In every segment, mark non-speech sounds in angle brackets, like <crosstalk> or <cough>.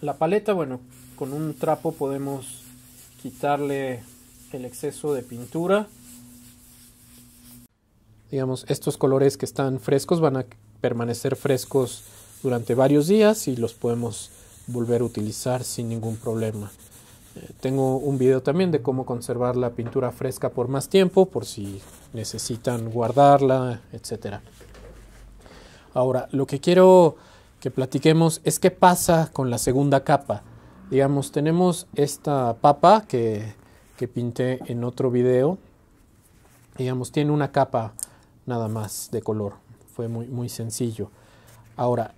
la paleta, bueno, con un trapo podemos quitarle el exceso de pintura. Digamos, estos colores que están frescos van a permanecer frescos durante varios días y los podemos volver a utilizar sin ningún problema. Eh, tengo un video también de cómo conservar la pintura fresca por más tiempo, por si necesitan guardarla, etc. Ahora, lo que quiero que platiquemos es qué pasa con la segunda capa. Digamos, tenemos esta papa que, pinté en otro video. Digamos, tiene una capa nada más de color. Fue muy, muy sencillo. Ahora,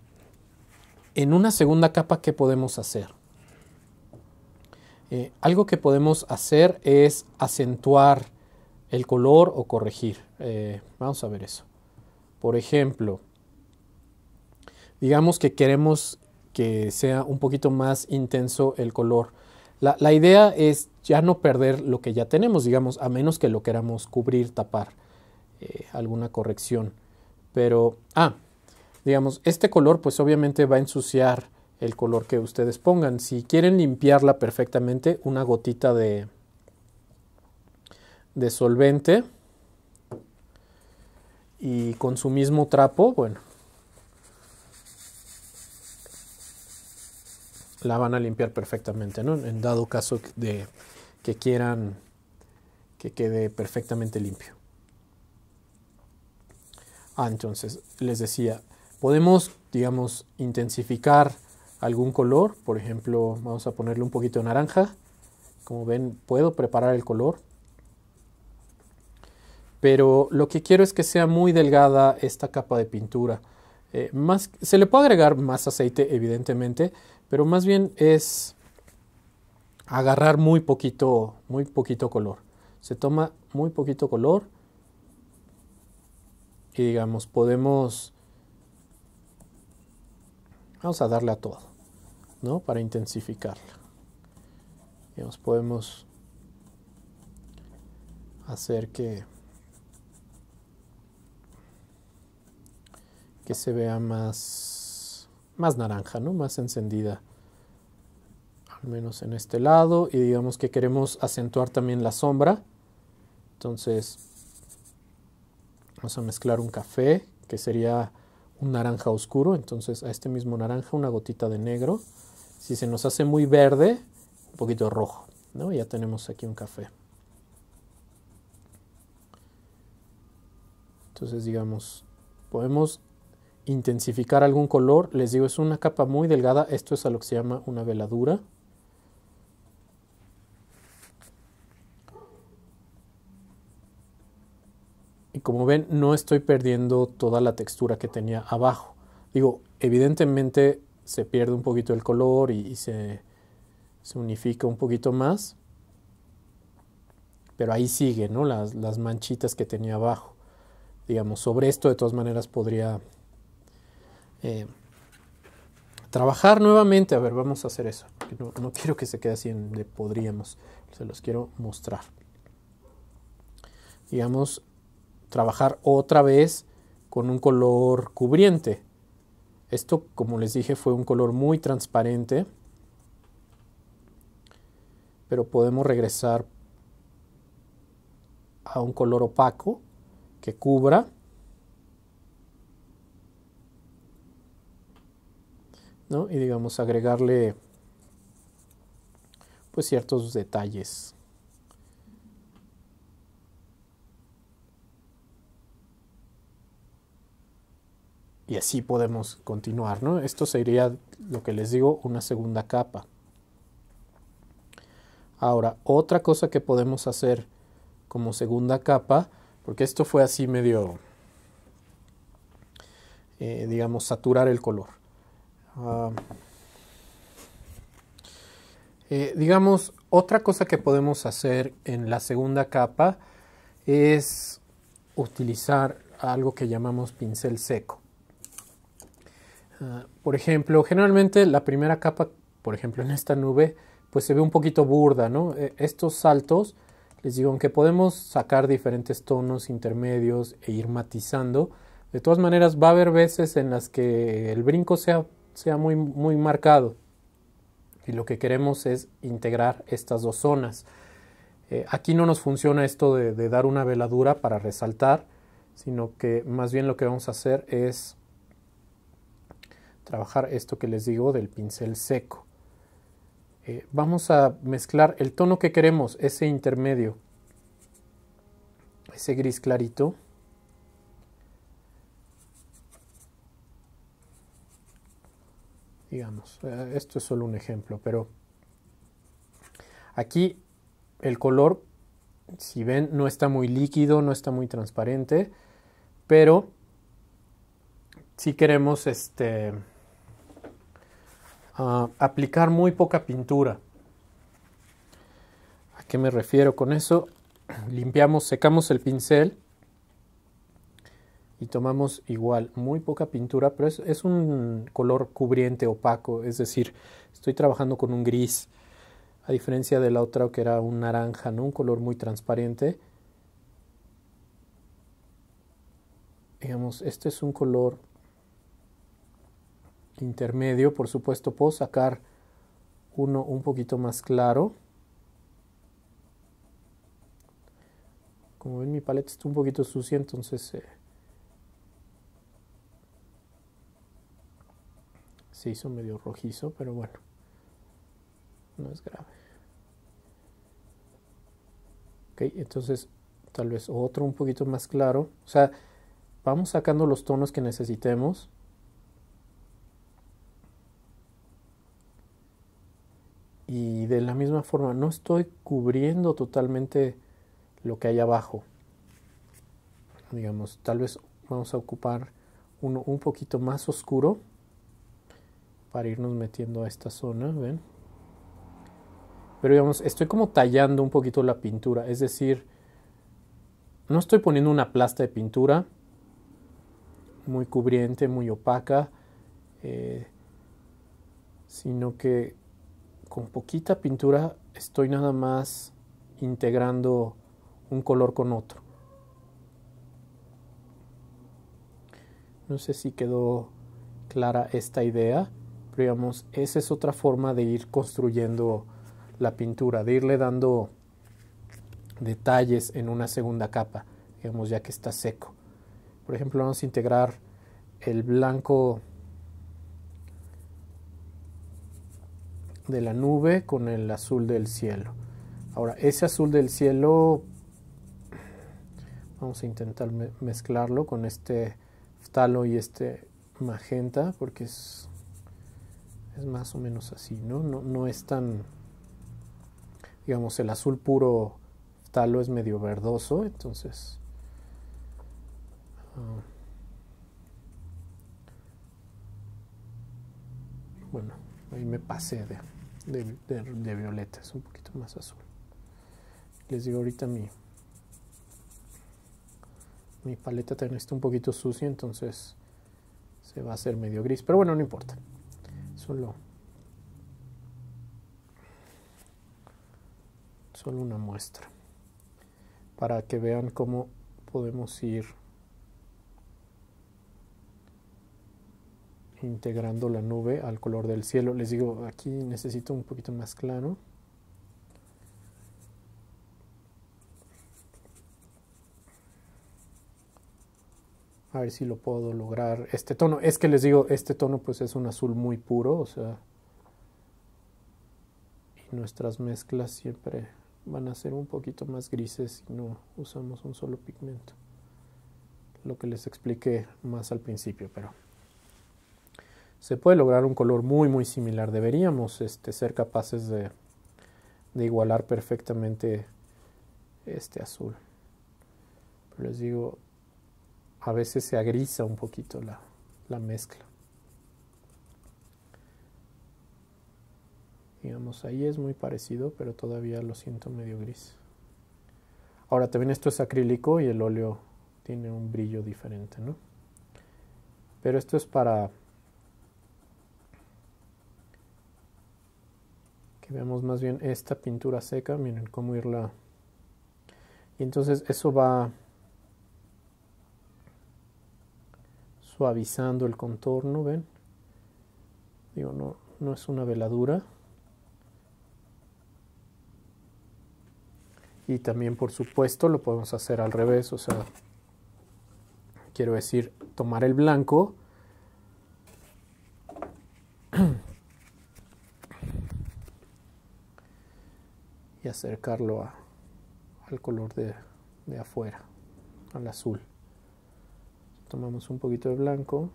en una segunda capa, ¿qué podemos hacer? Eh, algo que podemos hacer es acentuar el color o corregir. Eh, vamos a ver eso. Por ejemplo, digamos que queremos que sea un poquito más intenso el color. La, idea es ya no perder lo que ya tenemos, digamos, a menos que lo queramos cubrir, tapar, eh, alguna corrección. Pero, ah, digamos, este color pues obviamente va a ensuciar el color que ustedes pongan. Si quieren limpiarla perfectamente, una gotita de, de solvente y con su mismo trapo, bueno, la van a limpiar perfectamente, ¿no? En dado caso de que quieran que quede perfectamente limpio. Ah, entonces les decía, podemos, digamos, intensificar algún color, por ejemplo, vamos a ponerle un poquito de naranja. Como ven, puedo preparar el color. Pero lo que quiero es que sea muy delgada esta capa de pintura. Eh, más, se le puede agregar más aceite, evidentemente, pero más bien es agarrar muy poquito, muy poquito color. Se toma muy poquito color y digamos, podemos... Vamos a darle a todo, ¿no? Para intensificarla. Digamos, podemos hacer que que se vea más, más naranja, ¿no? más encendida, al menos en este lado. Y digamos que queremos acentuar también la sombra. Entonces, vamos a mezclar un café, que sería un naranja oscuro. Entonces, a este mismo naranja, una gotita de negro. Si se nos hace muy verde, un poquito rojo. ¿no? Ya tenemos aquí un café. Entonces, digamos, podemos intensificar algún color, les digo, es una capa muy delgada, esto es a lo que se llama una veladura. Y como ven, no estoy perdiendo toda la textura que tenía abajo. Digo, evidentemente se pierde un poquito el color y, se, unifica un poquito más. Pero ahí sigue, ¿no? Las, las manchitas que tenía abajo. Digamos, sobre esto de todas maneras podría eh, trabajar nuevamente. A ver, vamos a hacer eso. No, quiero que se quede así en podríamos. Se los quiero mostrar. Digamos, trabajar otra vez con un color cubriente. Esto, como les dije, fue un color muy transparente. Pero podemos regresar a un color opaco que cubra ¿no? Y digamos agregarle pues ciertos detalles. Y así podemos continuar, Esto sería lo que les digo, una segunda capa. Ahora, otra cosa que podemos hacer como segunda capa, porque esto fue así medio, eh, digamos, saturar el color. Ah, eh, digamos, otra cosa que podemos hacer en la segunda capa es utilizar algo que llamamos pincel seco. Ah, por ejemplo, generalmente la primera capa, por ejemplo en esta nube, pues se ve un poquito burda, e, Estos saltos, les digo, aunque podemos sacar diferentes tonos intermedios e ir matizando, de todas maneras va a haber veces en las que el brinco sea sea muy, muy marcado. Y lo que queremos es integrar estas dos zonas. Eh, aquí no nos funciona esto de, dar una veladura para resaltar, sino que más bien lo que vamos a hacer es trabajar esto que les digo del pincel seco. Eh, vamos a mezclar el tono que queremos, ese intermedio, ese gris clarito. digamos. Eh, esto es solo un ejemplo, pero aquí el color, si ven, no está muy líquido, no está muy transparente, pero si queremos este, ah, aplicar muy poca pintura. ¿A qué me refiero con eso? <clears throat> Limpiamos, secamos el pincel y tomamos igual muy poca pintura, pero es, un color cubriente, opaco, es decir, estoy trabajando con un gris, a diferencia de la otra que era un naranja, ¿no? un color muy transparente. Digamos, este es un color intermedio, por supuesto puedo sacar uno un poquito más claro. Como ven mi paleta está un poquito sucia, entonces eh, se hizo medio rojizo, pero bueno, no es grave. Ok, entonces tal vez otro un poquito más claro. O sea, vamos sacando los tonos que necesitemos. Y de la misma forma, no estoy cubriendo totalmente lo que hay abajo. Digamos, tal vez vamos a ocupar uno un poquito más oscuro para irnos metiendo a esta zona, ¿ven? Pero digamos, estoy como tallando un poquito la pintura, es decir, no estoy poniendo una plasta de pintura muy cubriente, muy opaca, eh, sino que con poquita pintura estoy nada más integrando un color con otro. No sé si quedó clara esta idea digamos, esa es otra forma de ir construyendo la pintura, de irle dando detalles en una segunda capa, digamos, ya que está seco. Por ejemplo, vamos a integrar el blanco de la nube con el azul del cielo. Ahora, ese azul del cielo, vamos a intentar mezclarlo con este phtalo y este magenta, porque es es más o menos así, ¿no? No, es tan, digamos, el azul puro talo es medio verdoso, entonces... Ah, bueno, ahí me pasé de, violeta, es un poquito más azul. Les digo ahorita mi, mi paleta también está un poquito sucia, entonces se va a hacer medio gris. Pero bueno, no importa. Solo, una muestra para que vean cómo podemos ir integrando la nube al color del cielo. Les digo, aquí necesito un poquito más claro. a ver si lo puedo lograr. Este tono, es que les digo, este tono pues es un azul muy puro, o sea, y nuestras mezclas siempre van a ser un poquito más grises si no usamos un solo pigmento. Lo que les expliqué más al principio, pero se puede lograr un color muy muy similar. Deberíamos este, ser capaces de, de igualar perfectamente este azul. Pero les digo, a veces se agriza un poquito la, la mezcla. Digamos, ahí es muy parecido, pero todavía lo siento medio gris. Ahora también esto es acrílico y el óleo tiene un brillo diferente, ¿no? Pero esto es para que veamos más bien esta pintura seca, miren cómo irla. Y entonces eso va suavizando el contorno, ven. Digo, no, no es una veladura. Y también, por supuesto, lo podemos hacer al revés, o sea, quiero decir, tomar el blanco. y acercarlo al color de, de afuera, al azul. Tomamos un poquito de blanco.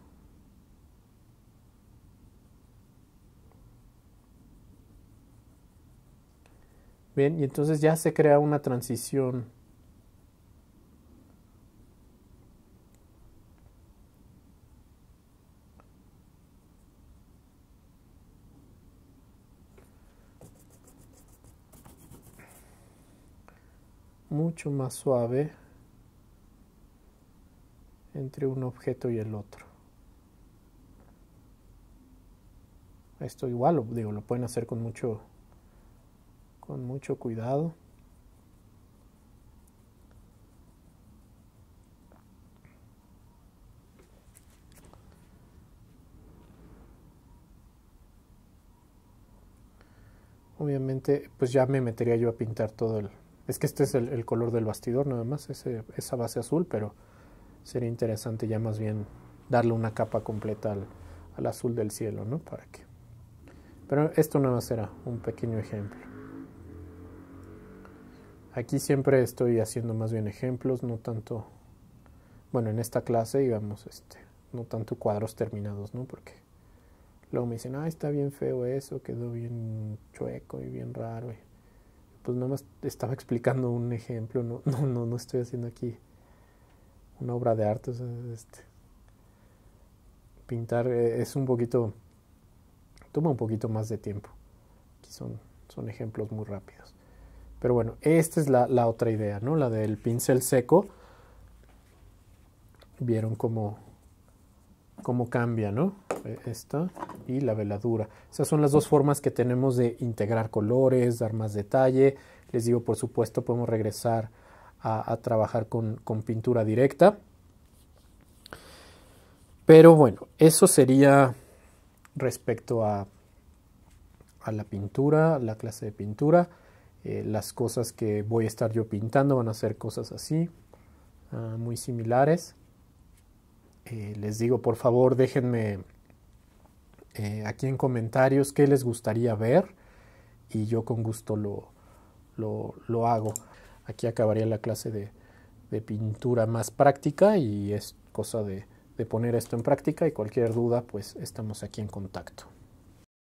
Bien, y entonces ya se crea una transición. Mucho más suave entre un objeto y el otro. Esto igual, lo, digo, lo pueden hacer con mucho, con mucho cuidado. obviamente, pues ya me metería yo a pintar todo el... Es que este es el, color del bastidor nada más, ese, esa base azul, pero sería interesante ya más bien darle una capa completa al, azul del cielo, ¿no? Para que. Pero esto nada más será un pequeño ejemplo. Aquí siempre estoy haciendo más bien ejemplos, no tanto. Bueno, en esta clase, digamos, este, no tanto cuadros terminados, ¿no? Porque luego me dicen, ah, está bien feo eso, quedó bien chueco y bien raro. Pues nada más estaba explicando un ejemplo, no, no, no, no estoy haciendo aquí una obra de arte. Este, pintar eh, es un poquito, toma un poquito más de tiempo. Aquí son, son ejemplos muy rápidos. Pero bueno, esta es la, otra idea, ¿no? La del pincel seco. Vieron cómo, cómo cambia, ¿no? E, esta y la veladura. Esas son las dos formas que tenemos de integrar colores, dar más detalle. Les digo, por supuesto, podemos regresar a, trabajar con, pintura directa. Pero bueno, eso sería respecto a, la pintura, la clase de pintura. Eh, las cosas que voy a estar yo pintando van a ser cosas así, ah, muy similares. Eh, les digo, por favor, déjenme eh, aquí en comentarios qué les gustaría ver y yo con gusto lo hago. Aquí acabaría la clase de, pintura más práctica y es cosa de, de poner esto en práctica y cualquier duda pues estamos aquí en contacto.